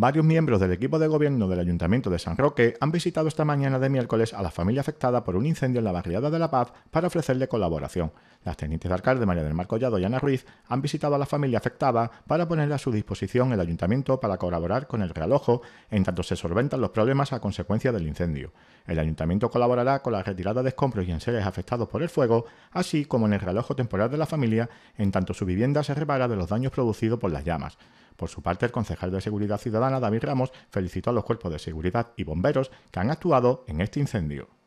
Varios miembros del equipo de gobierno del Ayuntamiento de San Roque han visitado esta mañana de miércoles a la familia afectada por un incendio en la barriada de La Paz para ofrecerle colaboración. Las tenientes de alcalde María del Mar Collado y Ana Ruiz han visitado a la familia afectada para ponerle a su disposición el ayuntamiento para colaborar con el realojo en tanto se solventan los problemas a consecuencia del incendio. El ayuntamiento colaborará con la retirada de escombros y enseres afectados por el fuego, así como en el realojo temporal de la familia en tanto su vivienda se repara de los daños producidos por las llamas. Por su parte, el concejal de Seguridad Ciudadana, David Ramos, felicitó a los cuerpos de seguridad y bomberos que han actuado en este incendio.